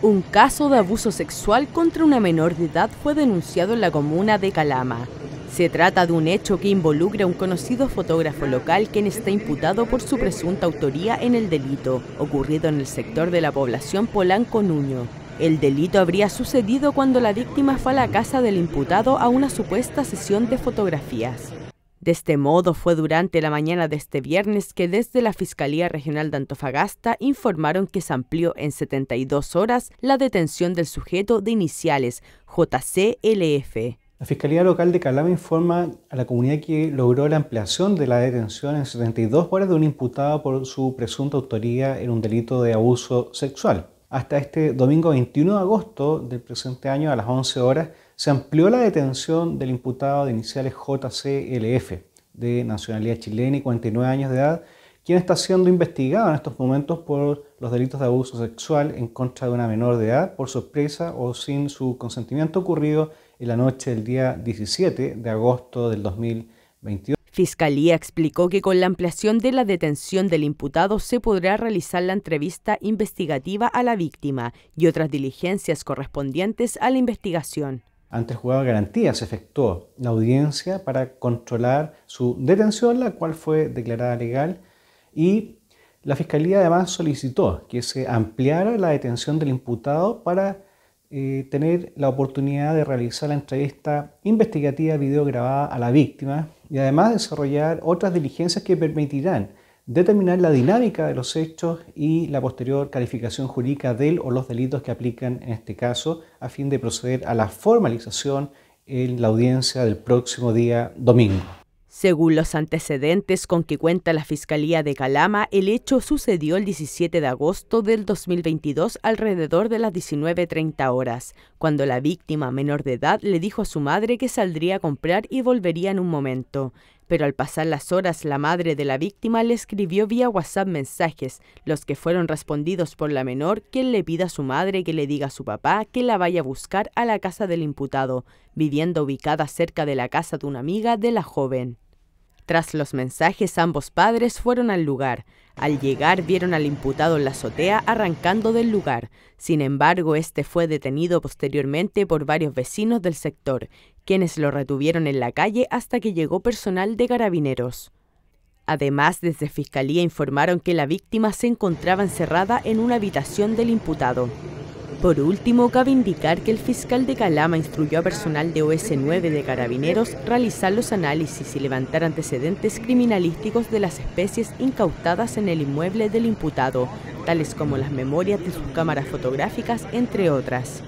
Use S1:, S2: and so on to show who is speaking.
S1: Un caso de abuso sexual contra una menor de edad fue denunciado en la comuna de Calama. Se trata de un hecho que involucra a un conocido fotógrafo local quien está imputado por su presunta autoría en el delito, ocurrido en el sector de la población Polanco Nuño. El delito habría sucedido cuando la víctima fue a la casa del imputado a una supuesta sesión de fotografías. De este modo fue durante la mañana de este viernes que desde la Fiscalía Regional de Antofagasta informaron que se amplió en 72 horas la detención del sujeto de iniciales JCLF.
S2: La Fiscalía Local de Calama informa a la comunidad que logró la ampliación de la detención en 72 horas de un imputado por su presunta autoría en un delito de abuso sexual hasta este domingo 21 de agosto del presente año a las 11 horas, se amplió la detención del imputado de iniciales JCLF, de nacionalidad chilena y 49 años de edad, quien está siendo investigado en estos momentos por los delitos de abuso sexual en contra de una menor de edad por sorpresa o sin su consentimiento ocurrido en la noche del
S1: día 17 de agosto del 2022. Fiscalía explicó que con la ampliación de la detención del imputado se podrá realizar la entrevista investigativa a la víctima y otras diligencias correspondientes a la investigación.
S2: Antes jugaba garantías, garantía se efectuó la audiencia para controlar su detención, la cual fue declarada legal, y la Fiscalía además solicitó que se ampliara la detención del imputado para eh, tener la oportunidad de realizar la entrevista investigativa videograbada a la víctima y además desarrollar otras diligencias que permitirán determinar la dinámica de los hechos y la posterior calificación jurídica del o los delitos que aplican en este caso, a fin de proceder a la formalización en la audiencia del próximo día domingo.
S1: Según los antecedentes con que cuenta la Fiscalía de Calama, el hecho sucedió el 17 de agosto del 2022 alrededor de las 19.30 horas, cuando la víctima menor de edad le dijo a su madre que saldría a comprar y volvería en un momento. Pero al pasar las horas, la madre de la víctima le escribió vía WhatsApp mensajes, los que fueron respondidos por la menor, quien le pida a su madre que le diga a su papá que la vaya a buscar a la casa del imputado, viviendo ubicada cerca de la casa de una amiga de la joven. Tras los mensajes, ambos padres fueron al lugar. Al llegar vieron al imputado en la azotea arrancando del lugar. Sin embargo, este fue detenido posteriormente por varios vecinos del sector, quienes lo retuvieron en la calle hasta que llegó personal de carabineros. Además, desde Fiscalía informaron que la víctima se encontraba encerrada en una habitación del imputado. Por último, cabe indicar que el fiscal de Calama instruyó a personal de OS9 de carabineros realizar los análisis y levantar antecedentes criminalísticos de las especies incautadas en el inmueble del imputado, tales como las memorias de sus cámaras fotográficas, entre otras.